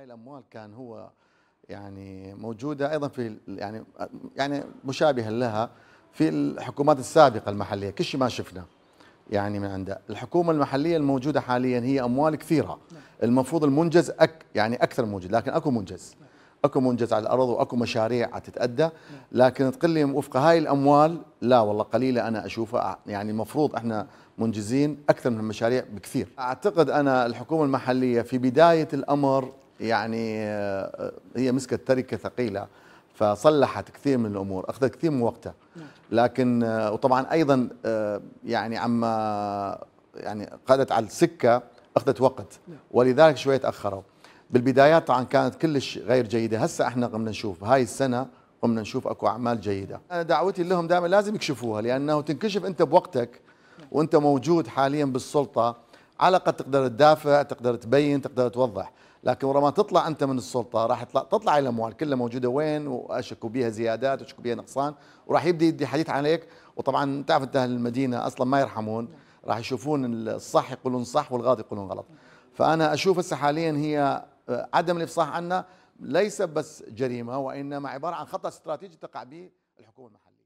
هاي الاموال كان هو يعني موجوده ايضا في يعني يعني مشابها لها في الحكومات السابقه المحليه كل شيء ما شفنا يعني من عندها الحكومه المحليه الموجوده حاليا هي اموال كثيره المفروض المنجز أك يعني اكثر موجود لكن اكو منجز اكو منجز على الارض واكو مشاريع تتادى لكن تقول لي وفق هاي الاموال لا والله قليله انا اشوفها يعني المفروض احنا منجزين اكثر من المشاريع بكثير اعتقد انا الحكومه المحليه في بدايه الامر يعني هي مسكت تركه ثقيله فصلحت كثير من الامور اخذت كثير من وقتها نعم. لكن وطبعا ايضا يعني عما يعني قادت على السكه اخذت وقت نعم. ولذلك شويه تاخروا بالبدايات طبعا كانت كلش غير جيده هسه احنا قمنا نشوف هاي السنه قمنا نشوف اكو اعمال جيده انا دعوتي لهم دائما لازم يكشفوها لانه تنكشف انت بوقتك نعم. وانت موجود حاليا بالسلطه على الاقل تقدر تدافع تقدر تبين تقدر توضح لكن ورا ما تطلع انت من السلطه راح تطلع تطلع الاموال كلها موجوده وين واشكوا بها زيادات واشكوا بها نقصان وراح يبدا يدي حديث عليك وطبعا تعرف انت اهل المدينه اصلا ما يرحمون راح يشوفون الصح يقولون صح والغلط يقولون غلط فانا اشوف هسه حاليا هي آه، عدم الافصاح عنها ليس بس جريمه وانما عباره عن خطا استراتيجي تقع به الحكومه المحليه